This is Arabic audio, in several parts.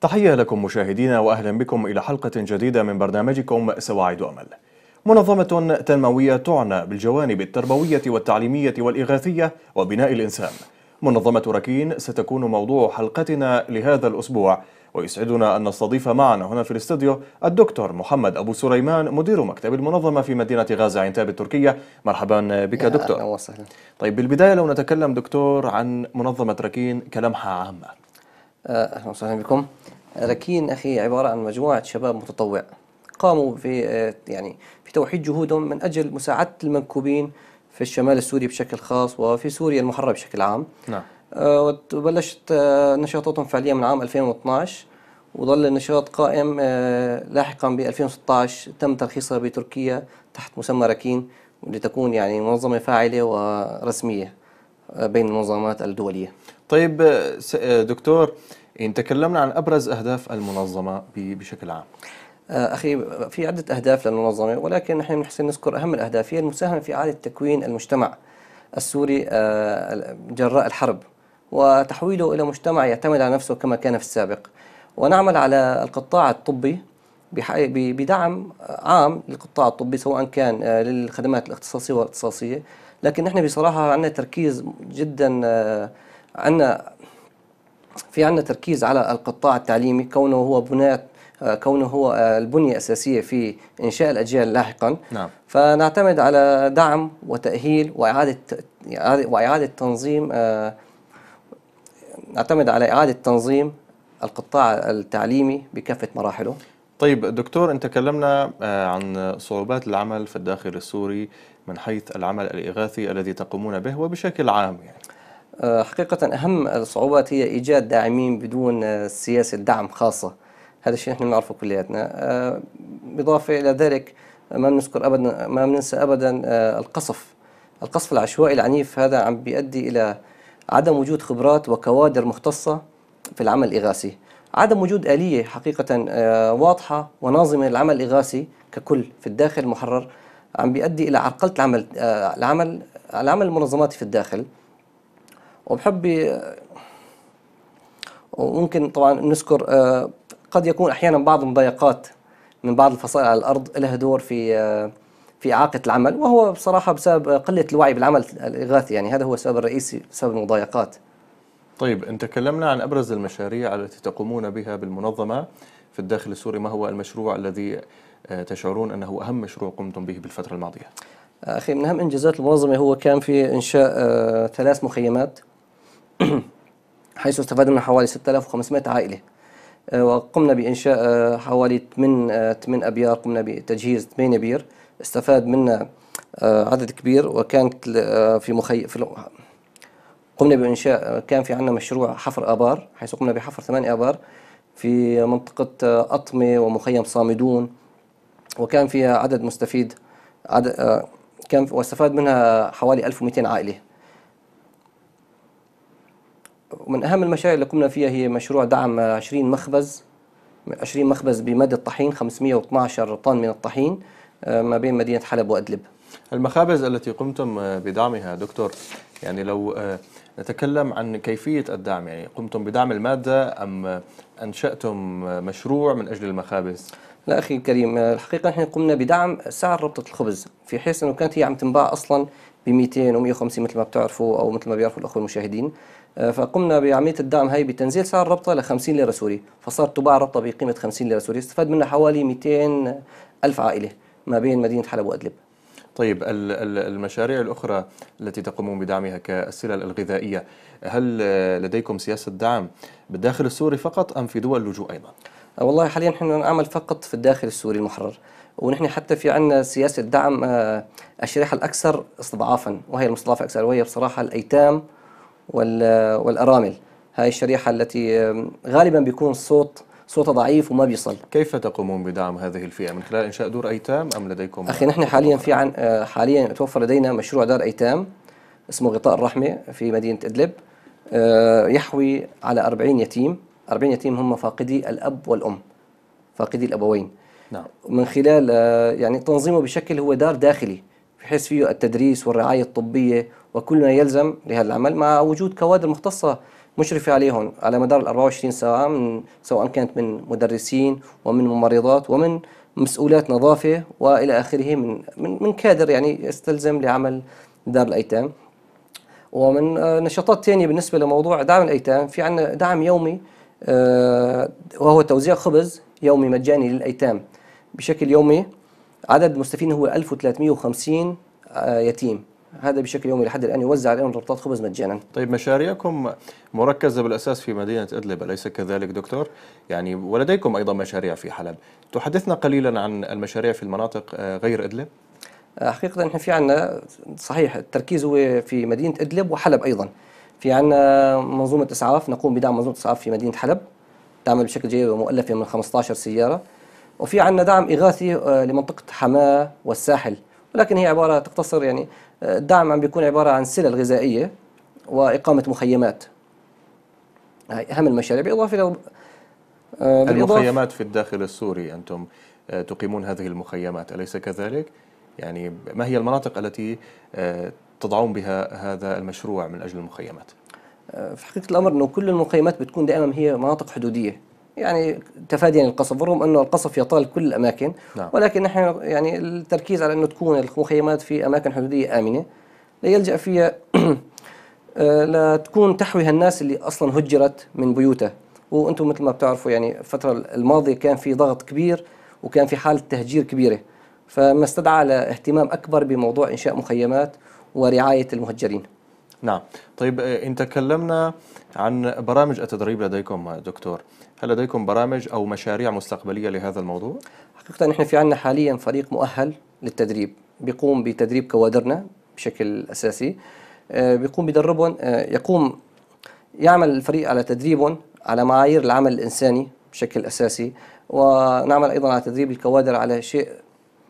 تحية لكم مشاهدينا وأهلا بكم إلى حلقة جديدة من برنامجكم سواعد أمل منظمة تنموية تعنى بالجوانب التربوية والتعليمية والإغاثية وبناء الإنسان منظمة ركين ستكون موضوع حلقتنا لهذا الأسبوع ويسعدنا أن نستضيف معنا هنا في الاستوديو الدكتور محمد أبو سليمان مدير مكتب المنظمة في مدينة غازة عنتاب التركية مرحبا بك دكتور أهلا وسهلا طيب بالبداية لو نتكلم دكتور عن منظمة ركين كلمحة عامة أهلا وسهلا بكم ركين أخي عبارة عن مجموعة شباب متطوع قاموا في آه، يعني في توحيد جهودهم من أجل مساعدة المنكوبين في الشمال السوري بشكل خاص وفي سوريا المحررة بشكل عام نعم آه، وبلشت آه، نشاطاتهم فعليا من عام 2012 وظل النشاط قائم لاحقا ب 2016 تم ترخيصها بتركيا تحت مسمى ركين لتكون يعني منظمة فاعلة ورسمية بين المنظمات الدولية طيب دكتور إن تكلمنا عن أبرز أهداف المنظمة بشكل عام آه، أخي في عدة أهداف للمنظمة ولكن نحن نحسن نذكر أهم الأهداف هي المساهمة في إعادة تكوين المجتمع السوري آه، جراء الحرب وتحويله إلى مجتمع يعتمد على نفسه كما كان في السابق ونعمل على القطاع الطبي بدعم عام للقطاع الطبي سواء كان آه، للخدمات الاختصاصية والاختصاصية لكن نحن بصراحة عندنا تركيز جدا عندنا في عندنا تركيز على القطاع التعليمي كونه هو بناة آه، كونه هو آه، البنية الأساسية في إنشاء الأجيال لاحقا نعم. فنعتمد على دعم وتأهيل وإعادة وإعادة تنظيم آه، نعتمد على إعادة تنظيم القطاع التعليمي بكافة مراحله طيب دكتور انت تكلمنا عن صعوبات العمل في الداخل السوري من حيث العمل الإغاثي الذي تقومون به وبشكل عام يعني حقيقة أهم الصعوبات هي إيجاد داعمين بدون سياسة دعم خاصة هذا الشيء نحن نعرفه كلياتنا آه، بالاضافه الى ذلك ما بنذكر ابدا ما بننسى ابدا آه، القصف القصف العشوائي العنيف هذا عم بيؤدي الى عدم وجود خبرات وكوادر مختصه في العمل الاغاثي عدم وجود اليه حقيقه آه، واضحه وناظمه للعمل الاغاثي ككل في الداخل المحرر عم بيؤدي الى عرقله العمل العمل العمل المنظماتي في الداخل وبحب وممكن طبعا نذكر قد يكون احيانا بعض المضايقات من بعض الفصائل على الارض لها دور في في اعاقه العمل وهو بصراحه بسبب قله الوعي بالعمل الاغاثي يعني هذا هو السبب الرئيسي بسبب المضايقات. طيب ان تكلمنا عن ابرز المشاريع التي تقومون بها بالمنظمه في الداخل السوري ما هو المشروع الذي آه، تشعرون انه اهم مشروع قمتم به بالفتره الماضيه؟ آه، اخي من اهم انجازات المنظمه هو كان في انشاء آه، ثلاث مخيمات حيث استفاد منها حوالي 6500 عائله. آه، وقمنا بإنشاء آه، حوالي 8 8 آه، أبيار قمنا بتجهيز 8 بير استفاد منا عدد كبير وكانت في مخي في قمنا بإنشاء كان في عندنا مشروع حفر آبار حيث قمنا بحفر ثمانية آبار في منطقة أطمة ومخيم صامدون وكان فيها عدد مستفيد عدد كان واستفاد منها حوالي 1200 عائلة ومن أهم المشاريع اللي قمنا فيها هي مشروع دعم 20 مخبز 20 مخبز بمد الطحين 512 طن من الطحين آه، ما بين مدينة حلب وأدلب المخابز التي قمتم بدعمها دكتور يعني لو آه، نتكلم عن كيفية الدعم يعني قمتم بدعم المادة أم أنشأتم مشروع من أجل المخابز؟ لا أخي الكريم آه، الحقيقة نحن قمنا بدعم سعر ربطة الخبز في حيث أنه كانت هي عم تنباع أصلا ب 200 و 150 مثل ما بتعرفوا أو مثل ما بيعرفوا الأخوة المشاهدين آه، فقمنا بعمليه الدعم هي بتنزيل سعر الربطه ل 50 ليره سوري فصارت تباع الربطه بقيمه 50 ليره سوري استفاد منها حوالي 200 الف عائله ما بين مدينه حلب وادلب طيب المشاريع الأخرى التي تقومون بدعمها كالسلال الغذائية هل لديكم سياسة دعم بالداخل السوري فقط أم في دول اللجوء أيضا؟ آه، والله حاليا نحن نعمل فقط في الداخل السوري المحرر ونحن حتى في عندنا سياسة دعم آه، الشريحة الأكثر استضعافا وهي المستضعفة أكثر وهي بصراحة الأيتام والأرامل هاي الشريحة التي غالبا بيكون صوت صوته ضعيف وما بيصل كيف تقومون بدعم هذه الفئة من خلال إنشاء دور أيتام أم لديكم أخي نحن حاليا في عن آه، حاليا توفر لدينا مشروع دار أيتام اسمه غطاء الرحمة في مدينة إدلب آه، يحوي على 40 يتيم 40 يتيم هم فاقدي الأب والأم فاقدي الأبوين نعم. من خلال آه، يعني تنظيمه بشكل هو دار داخلي بحيث فيه التدريس والرعاية الطبية وكل ما يلزم لهذا العمل مع وجود كوادر مختصة مشرفة عليهم على مدار ال 24 ساعة من سواء كانت من مدرسين ومن ممرضات ومن مسؤولات نظافة وإلى آخره من من, من كادر يعني يستلزم لعمل دار الأيتام ومن آه، نشاطات ثانية بالنسبة لموضوع دعم الأيتام في عندنا دعم يومي آه، وهو توزيع خبز يومي مجاني للأيتام بشكل يومي عدد المستفيدين هو 1350 آه، يتيم هذا بشكل يومي لحد الان يوزع عليهم ربطات خبز مجانا. طيب مشاريعكم مركزه بالاساس في مدينه ادلب اليس كذلك دكتور؟ يعني ولديكم ايضا مشاريع في حلب. تحدثنا قليلا عن المشاريع في المناطق آه، غير ادلب؟ آه، حقيقه نحن في عندنا صحيح التركيز هو في مدينه ادلب وحلب ايضا. في عندنا منظومه اسعاف نقوم بدعم منظومه اسعاف في مدينه حلب تعمل بشكل جيد ومؤلفه من 15 سياره. وفي عندنا دعم إغاثي آه، لمنطقة حماة والساحل ولكن هي عبارة تقتصر يعني آه، الدعم عم بيكون عبارة عن سلل غذائية وإقامة مخيمات هاي أهم المشاريع بالإضافة إلى آه، المخيمات في الداخل السوري أنتم تقيمون هذه المخيمات أليس كذلك؟ يعني ما هي المناطق التي تضعون بها هذا المشروع من أجل المخيمات؟ في حقيقة الأمر أنه كل المخيمات بتكون دائما هي مناطق حدودية يعني تفاديا للقصف رغم انه القصف يطال كل الاماكن نعم. ولكن نحن يعني التركيز على انه تكون المخيمات في اماكن حدوديه امنه ليلجا فيها آه، لتكون تحوي هالناس اللي اصلا هجرت من بيوتها وانتم مثل ما بتعرفوا يعني الفتره الماضيه كان في ضغط كبير وكان في حاله تهجير كبيره فما استدعى لاهتمام اكبر بموضوع انشاء مخيمات ورعايه المهجرين نعم طيب آه، ان تكلمنا عن برامج التدريب لديكم دكتور هل لديكم برامج أو مشاريع مستقبلية لهذا الموضوع؟ حقيقة نحن في عندنا حاليا فريق مؤهل للتدريب بيقوم بتدريب كوادرنا بشكل أساسي آه، بيقوم بيدربهم آه، يقوم يعمل الفريق على تدريبهم على معايير العمل الإنساني بشكل أساسي ونعمل أيضا على تدريب الكوادر على شيء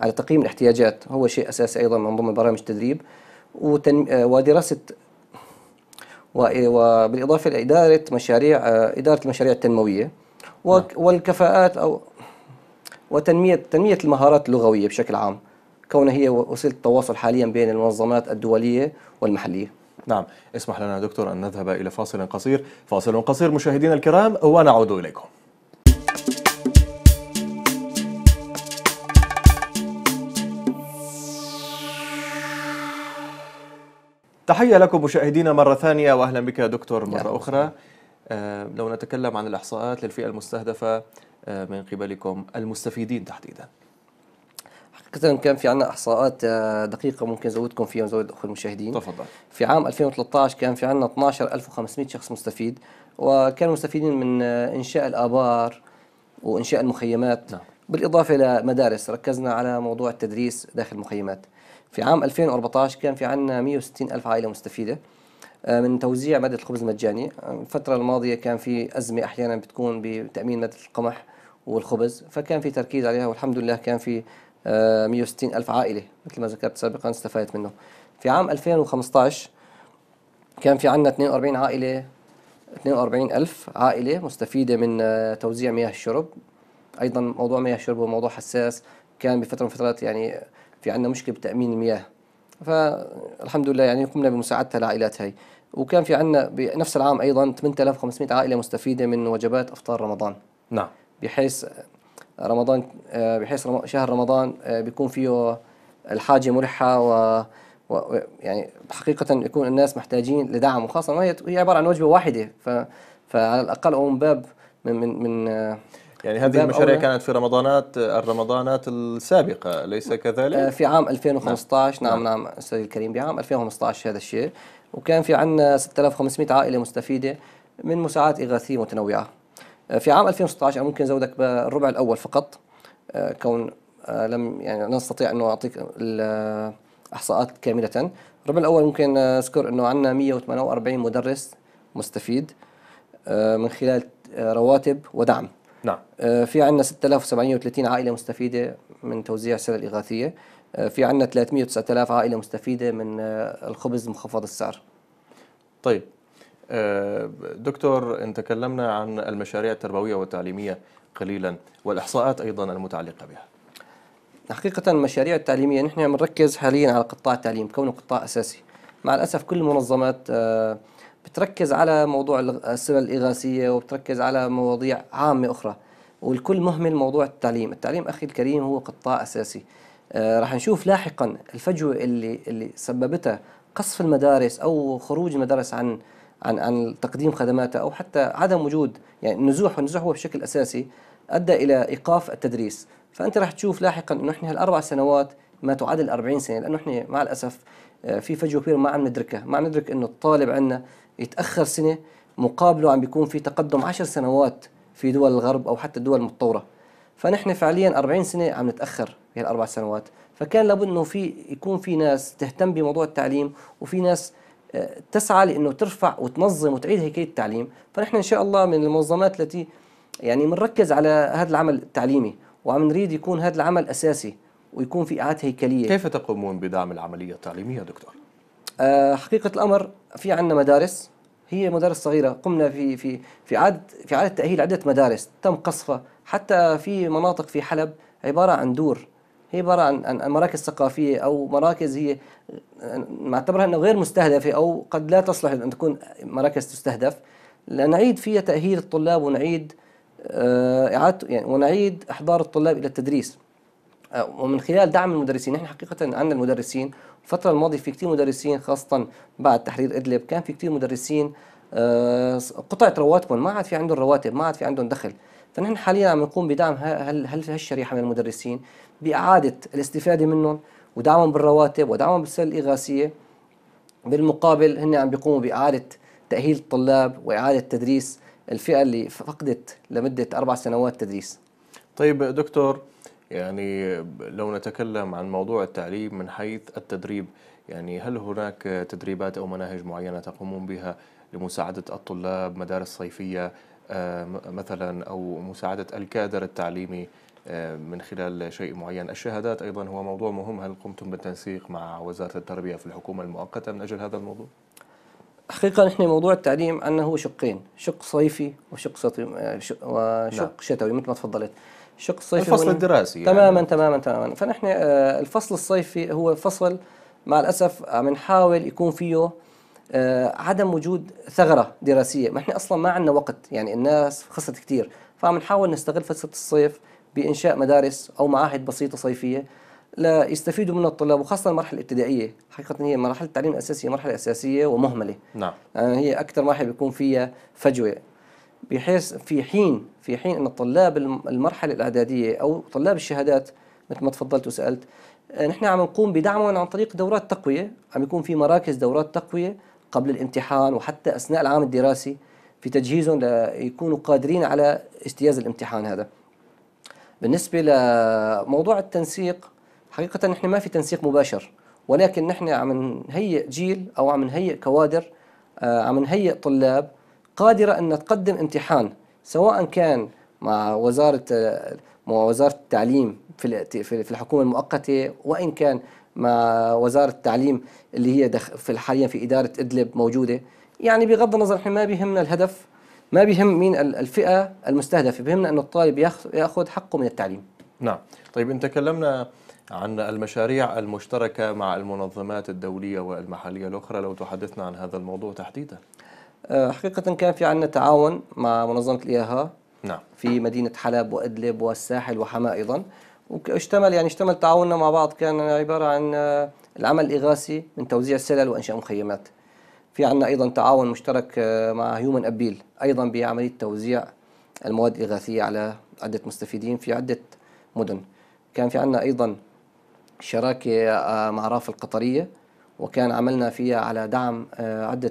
على تقييم الاحتياجات هو شيء أساسي أيضا من ضمن برامج التدريب آه، ودراسة إيه، وبالاضافه لاداره مشاريع آه، اداره المشاريع التنمويه نعم. والكفاءات او وتنميه تنميه المهارات اللغويه بشكل عام كونها هي وسيله التواصل حاليا بين المنظمات الدوليه والمحليه نعم اسمح لنا دكتور ان نذهب الى فاصل قصير فاصل قصير مشاهدينا الكرام ونعود اليكم تحية لكم مشاهدينا مرة ثانية وأهلا بك دكتور مرة أخرى آه، لو نتكلم عن الإحصاءات للفئة المستهدفة آه، من قبلكم المستفيدين تحديدا حقيقة كان في عندنا إحصاءات آه، دقيقة ممكن أزودكم فيها ونزود أخو المشاهدين تفضل في عام 2013 كان في عندنا 12500 شخص مستفيد وكانوا مستفيدين من إنشاء الآبار وإنشاء المخيمات نعم. بالإضافة إلى مدارس ركزنا على موضوع التدريس داخل المخيمات في عام 2014 كان في عندنا 160 ألف عائلة مستفيدة آه، من توزيع مادة الخبز المجاني آه، الفترة الماضية كان في أزمة أحيانا بتكون بتأمين مادة القمح والخبز فكان في تركيز عليها والحمد لله كان في 160 آه، ألف عائلة مثل ما ذكرت سابقا استفادت منه في عام 2015 كان في عندنا 42 عائلة 42 ألف عائلة مستفيدة من توزيع مياه الشرب أيضا موضوع مياه الشرب هو موضوع حساس كان بفترة من فترات يعني في عندنا مشكله بتامين المياه فالحمد لله يعني قمنا بمساعدتها لعائلات هاي وكان في عندنا بنفس العام ايضا 8500 عائله مستفيده من وجبات افطار رمضان نعم بحيث رمضان بحيث شهر رمضان آه، بيكون فيه الحاجه ملحه و يعني حقيقة يكون الناس محتاجين لدعم وخاصة هي عبارة عن وجبة واحدة ف... فعلى الأقل أو من باب من من من آه، يعني هذه المشاريع أولى. كانت في رمضانات الرمضانات السابقة ليس نعم. كذلك؟ آه، في عام 2015 نعم. نعم نعم, نعم الكريم بعام 2015 هذا الشيء وكان في عندنا 6500 عائلة مستفيدة من مساعدات إغاثية متنوعة آه، في عام 2016 أنا ممكن زودك بالربع الأول فقط آه، كون لم يعني لا نستطيع أن أعطيك الإحصاءات كاملة الربع الأول ممكن أذكر أنه عندنا 148 مدرس مستفيد من خلال رواتب ودعم نعم آه، في عندنا 6730 عائله مستفيده من توزيع السلع الاغاثيه آه، في عندنا 309000 عائله مستفيده من آه، الخبز مخفض السعر طيب دكتور ان تكلمنا عن المشاريع التربويه والتعليميه قليلا والاحصاءات ايضا المتعلقه بها حقيقة المشاريع التعليمية نحن بنركز حاليا على قطاع التعليم كونه قطاع أساسي مع الأسف كل المنظمات بتركز على موضوع السلة الإغاثية وبتركز على مواضيع عامة أخرى والكل مهمل موضوع التعليم التعليم أخي الكريم هو قطاع أساسي آه، رح نشوف لاحقا الفجوة اللي, اللي سببتها قصف المدارس أو خروج المدارس عن عن عن تقديم خدماتها او حتى عدم وجود يعني النزوح والنزوح هو بشكل اساسي ادى الى ايقاف التدريس فانت راح تشوف لاحقا انه احنا هالاربع سنوات ما تعادل 40 سنه لانه احنا مع الاسف في فجوه كبيره ما عم ندركها ما عم ندرك انه الطالب عندنا يتاخر سنه مقابله عم بيكون في تقدم عشر سنوات في دول الغرب او حتى الدول المتطوره فنحن فعليا 40 سنه عم نتاخر بهالاربع سنوات فكان لابد انه في يكون في ناس تهتم بموضوع التعليم وفي ناس آه، تسعى لانه ترفع وتنظم وتعيد هيكله التعليم فنحن ان شاء الله من المنظمات التي يعني بنركز على هذا العمل التعليمي وعم نريد يكون هذا العمل اساسي ويكون في إعادة هيكلية كيف تقومون بدعم العملية التعليمية دكتور؟ أه حقيقة الأمر في عندنا مدارس هي مدارس صغيرة قمنا في في في عاد في إعادة تأهيل عدة مدارس تم قصفها حتى في مناطق في حلب عبارة عن دور هي عبارة عن, عن مراكز ثقافية أو مراكز هي معتبرها أنه غير مستهدفة أو قد لا تصلح أن تكون مراكز تستهدف لنعيد فيها تأهيل الطلاب ونعيد آه، إعادة يعني ونعيد إحضار الطلاب إلى التدريس ومن خلال دعم المدرسين نحن حقيقه عندنا المدرسين الفتره الماضيه في كثير مدرسين خاصه بعد تحرير ادلب كان في كثير مدرسين آه، قطعت رواتبهم ما عاد في عندهم رواتب ما عاد في عندهم دخل فنحن حاليا عم نقوم بدعم هالشريحه من المدرسين باعاده الاستفاده منهم ودعمهم بالرواتب ودعمهم بالسله الاغاثيه بالمقابل هن عم بيقوموا باعاده تاهيل الطلاب واعاده تدريس الفئه اللي فقدت لمده اربع سنوات تدريس طيب دكتور يعني لو نتكلم عن موضوع التعليم من حيث التدريب يعني هل هناك تدريبات أو مناهج معينة تقومون بها لمساعدة الطلاب مدارس صيفية آه، مثلا أو مساعدة الكادر التعليمي آه، من خلال شيء معين الشهادات أيضا هو موضوع مهم هل قمتم بالتنسيق مع وزارة التربية في الحكومة المؤقتة من أجل هذا الموضوع؟ حقيقة نحن موضوع التعليم أنه شقين شق صيفي وشق آه، وشق نعم. شتوي مثل ما تفضلت شق الصيفي الفصل الدراسي يعني. تماما تماما تماما فنحن آه، الفصل الصيفي هو فصل مع الاسف عم نحاول يكون فيه آه، عدم وجود ثغره دراسيه ما احنا اصلا ما عندنا وقت يعني الناس خسرت كثير فعم نحاول نستغل فتره الصيف بانشاء مدارس او معاهد بسيطه صيفيه ليستفيدوا منها الطلاب وخاصه المرحله الابتدائيه حقيقه هي مرحله التعليم الاساسي مرحله اساسيه ومهمله نعم يعني هي اكثر مرحله بيكون فيها فجوه بحيث في حين في حين أن الطلاب المرحلة الإعدادية أو طلاب الشهادات مثل ما تفضلت وسألت آه، نحن عم نقوم بدعمهم عن طريق دورات تقوية عم يكون في مراكز دورات تقوية قبل الامتحان وحتى أثناء العام الدراسي في تجهيزهم ليكونوا قادرين على اجتياز الامتحان هذا بالنسبة لموضوع التنسيق حقيقة نحن ما في تنسيق مباشر ولكن نحن عم نهيئ جيل أو عم نهيئ كوادر آه، عم نهيئ طلاب قادرة أن تقدم امتحان سواء كان مع وزارة مع وزارة التعليم في في الحكومة المؤقتة وإن كان مع وزارة التعليم اللي هي في حاليا في إدارة إدلب موجودة يعني بغض النظر ما بيهمنا الهدف ما بيهم مين الفئة المستهدفة بيهمنا أن الطالب يأخذ حقه من التعليم نعم طيب انت تكلمنا عن المشاريع المشتركة مع المنظمات الدولية والمحلية الأخرى لو تحدثنا عن هذا الموضوع تحديدا آه، حقيقة كان في عندنا تعاون مع منظمة الإياها نعم في مدينة حلب وإدلب والساحل وحماة أيضا واشتمل يعني اشتمل تعاوننا مع بعض كان عبارة عن آه، العمل الإغاثي من توزيع سلل وإنشاء مخيمات في عندنا أيضا تعاون مشترك آه، مع هيومن أبيل أيضا بعملية توزيع المواد الإغاثية على عدة مستفيدين في عدة مدن كان في عندنا أيضا شراكة مع راف القطرية وكان عملنا فيها على دعم عدة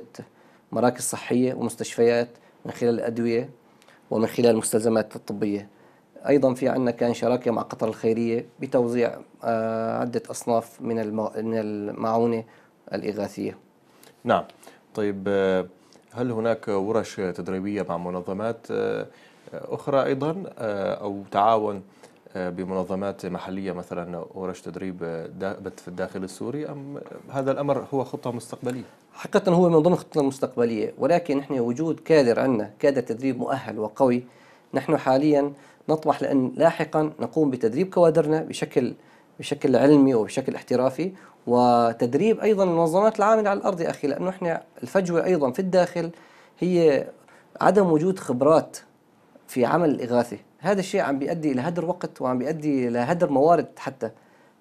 مراكز صحية ومستشفيات من خلال الأدوية ومن خلال المستلزمات الطبية أيضا في عندنا كان شراكة مع قطر الخيرية بتوزيع آه، عدة أصناف من المعونة الإغاثية نعم طيب آه، هل هناك ورش تدريبية مع منظمات آه، أخرى أيضا أو تعاون بمنظمات محلية مثلا ورش تدريب في الداخل السوري أم هذا الأمر هو خطة مستقبلية؟ حقيقة هو من ضمن الخطة المستقبلية ولكن نحن وجود كادر عندنا كادر تدريب مؤهل وقوي نحن حاليا نطمح لأن لاحقا نقوم بتدريب كوادرنا بشكل بشكل علمي وبشكل احترافي وتدريب أيضا المنظمات العاملة على الأرض يا أخي لأنه إحنا الفجوة أيضا في الداخل هي عدم وجود خبرات في عمل الاغاثه هذا الشيء عم بيؤدي الى هدر وقت وعم بيؤدي الى هدر موارد حتى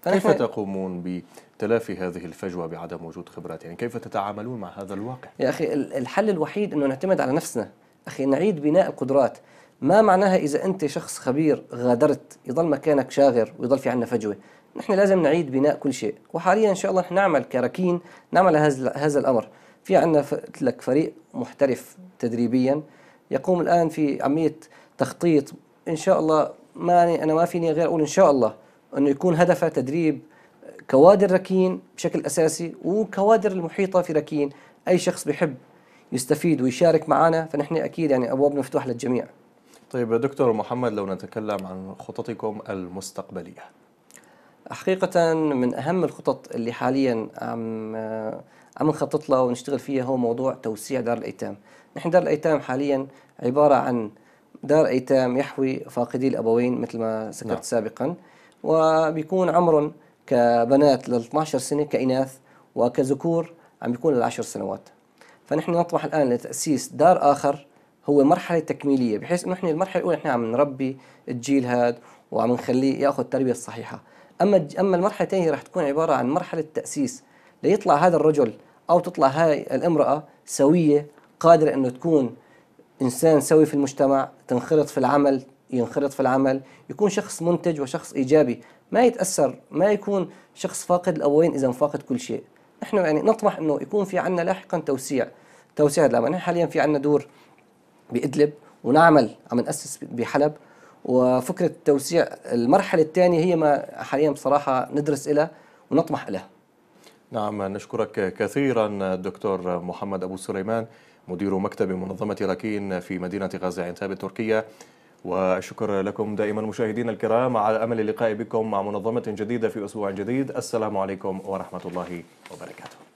كيف تقومون بتلافي هذه الفجوه بعدم وجود خبرات يعني كيف تتعاملون مع هذا الواقع يا اخي الحل الوحيد انه نعتمد على نفسنا اخي نعيد بناء القدرات ما معناها اذا انت شخص خبير غادرت يضل مكانك شاغر ويضل في عندنا فجوه نحن لازم نعيد بناء كل شيء وحاليا ان شاء الله نحن نعمل كراكين نعمل هذا هذا الامر في عندنا لك فريق محترف تدريبيا يقوم الان في عمليه تخطيط ان شاء الله ماني انا ما فيني غير اقول ان شاء الله انه يكون هدفها تدريب كوادر ركين بشكل اساسي وكوادر المحيطه في ركين اي شخص بيحب يستفيد ويشارك معنا فنحن اكيد يعني ابوابنا مفتوحه للجميع طيب دكتور محمد لو نتكلم عن خططكم المستقبليه حقيقة من أهم الخطط اللي حاليا عم عم نخطط لها ونشتغل فيها هو موضوع توسيع دار الأيتام نحن دار الأيتام حاليا عبارة عن دار أيتام يحوي فاقدي الأبوين مثل ما ذكرت نعم. سابقا وبيكون عمرهم كبنات لل 12 سنة كإناث وكذكور عم بيكون للعشر سنوات فنحن نطمح الآن لتأسيس دار آخر هو مرحلة تكميلية بحيث إنه إحنا المرحلة الأولى إحنا عم نربي الجيل هذا وعم نخليه يأخذ التربية الصحيحة أما أما المرحلة الثانية رح تكون عبارة عن مرحلة تأسيس ليطلع هذا الرجل أو تطلع هاي الامرأة سوية قادرة إنه تكون إنسان سوي في المجتمع تنخرط في العمل ينخرط في العمل يكون شخص منتج وشخص إيجابي ما يتأثر ما يكون شخص فاقد الأولين إذا فاقد كل شيء نحن يعني نطمح أنه يكون في عندنا لاحقا توسيع توسيع هذا نحن حاليا في عندنا دور بإدلب ونعمل عم نأسس بحلب وفكرة توسيع المرحلة الثانية هي ما حاليا بصراحة ندرس لها ونطمح لها نعم نشكرك كثيرا دكتور محمد أبو سليمان مدير مكتب منظمة راكين في مدينة غازي عنتاب التركية تركيا والشكر لكم دائما مشاهدينا الكرام على أمل اللقاء بكم مع منظمة جديدة في أسبوع جديد السلام عليكم ورحمة الله وبركاته